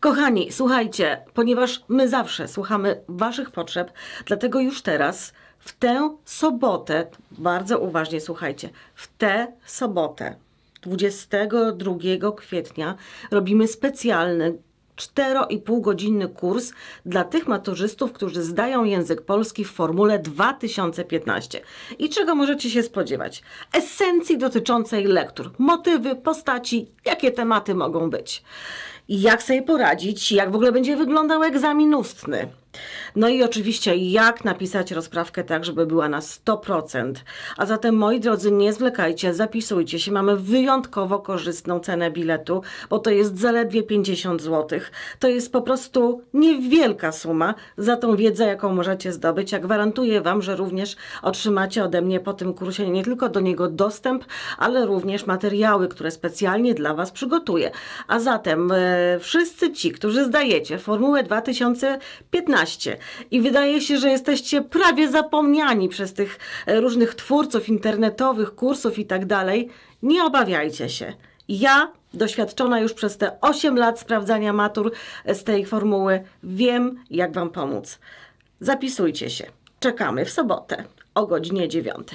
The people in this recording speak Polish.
Kochani, słuchajcie, ponieważ my zawsze słuchamy Waszych potrzeb, dlatego już teraz w tę sobotę, bardzo uważnie słuchajcie, w tę sobotę 22 kwietnia robimy specjalny 4,5 godzinny kurs dla tych maturzystów, którzy zdają język polski w formule 2015. I czego możecie się spodziewać? Esencji dotyczącej lektur, motywy, postaci, jakie tematy mogą być jak sobie poradzić, jak w ogóle będzie wyglądał egzamin ustny. No i oczywiście jak napisać rozprawkę tak, żeby była na 100%. A zatem moi drodzy, nie zwlekajcie, zapisujcie się. Mamy wyjątkowo korzystną cenę biletu, bo to jest zaledwie 50 zł. To jest po prostu niewielka suma za tą wiedzę, jaką możecie zdobyć. Ja gwarantuję Wam, że również otrzymacie ode mnie po tym kursie nie tylko do niego dostęp, ale również materiały, które specjalnie dla Was przygotuję. A zatem e, E, wszyscy ci, którzy zdajecie formułę 2015 i wydaje się, że jesteście prawie zapomniani przez tych e, różnych twórców internetowych, kursów i tak dalej, nie obawiajcie się. Ja, doświadczona już przez te 8 lat sprawdzania matur e, z tej formuły, wiem, jak Wam pomóc. Zapisujcie się. Czekamy w sobotę o godzinie 9.